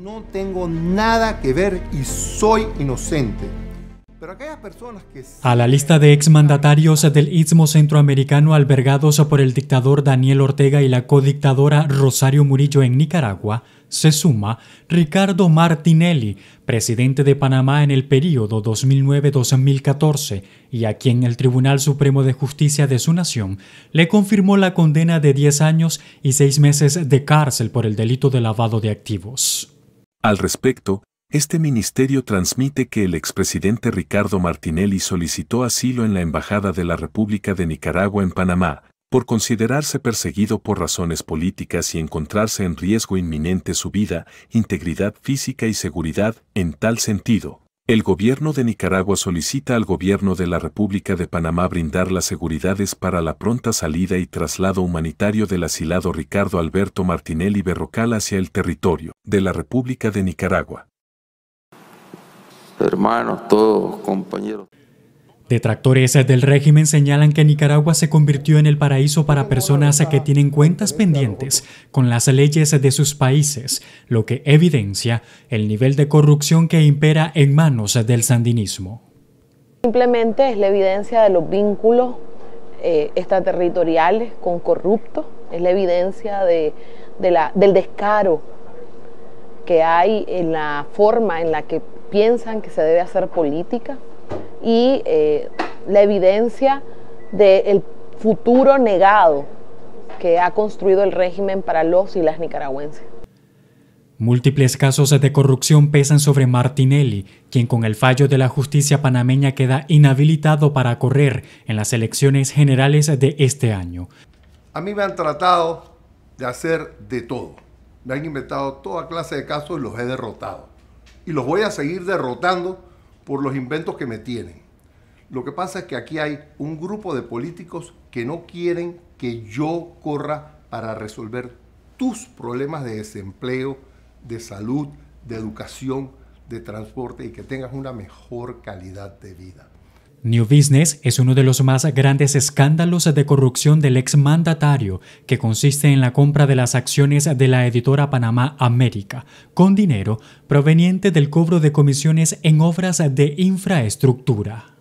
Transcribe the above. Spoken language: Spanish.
No tengo nada que ver y soy inocente. personas A la lista de exmandatarios del Istmo Centroamericano albergados por el dictador Daniel Ortega y la codictadora Rosario Murillo en Nicaragua, se suma Ricardo Martinelli, presidente de Panamá en el periodo 2009-2014, y a quien el Tribunal Supremo de Justicia de su nación le confirmó la condena de 10 años y 6 meses de cárcel por el delito de lavado de activos. Al respecto, este ministerio transmite que el expresidente Ricardo Martinelli solicitó asilo en la Embajada de la República de Nicaragua en Panamá, por considerarse perseguido por razones políticas y encontrarse en riesgo inminente su vida, integridad física y seguridad en tal sentido. El gobierno de Nicaragua solicita al gobierno de la República de Panamá brindar las seguridades para la pronta salida y traslado humanitario del asilado Ricardo Alberto Martinelli Berrocal hacia el territorio de la República de Nicaragua. Hermanos, todos, compañeros. Detractores del régimen señalan que Nicaragua se convirtió en el paraíso para personas que tienen cuentas pendientes con las leyes de sus países, lo que evidencia el nivel de corrupción que impera en manos del sandinismo. Simplemente es la evidencia de los vínculos eh, extraterritoriales con corruptos, es la evidencia de, del descaro que hay en la forma en la que piensan que se debe hacer política y eh, la evidencia del futuro negado que ha construido el régimen para los y las nicaragüenses. Múltiples casos de corrupción pesan sobre Martinelli, quien con el fallo de la justicia panameña queda inhabilitado para correr en las elecciones generales de este año. A mí me han tratado de hacer de todo. Me han inventado toda clase de casos y los he derrotado y los voy a seguir derrotando por los inventos que me tienen. Lo que pasa es que aquí hay un grupo de políticos que no quieren que yo corra para resolver tus problemas de desempleo, de salud, de educación, de transporte y que tengas una mejor calidad de vida. New Business es uno de los más grandes escándalos de corrupción del exmandatario, que consiste en la compra de las acciones de la editora Panamá América, con dinero proveniente del cobro de comisiones en obras de infraestructura.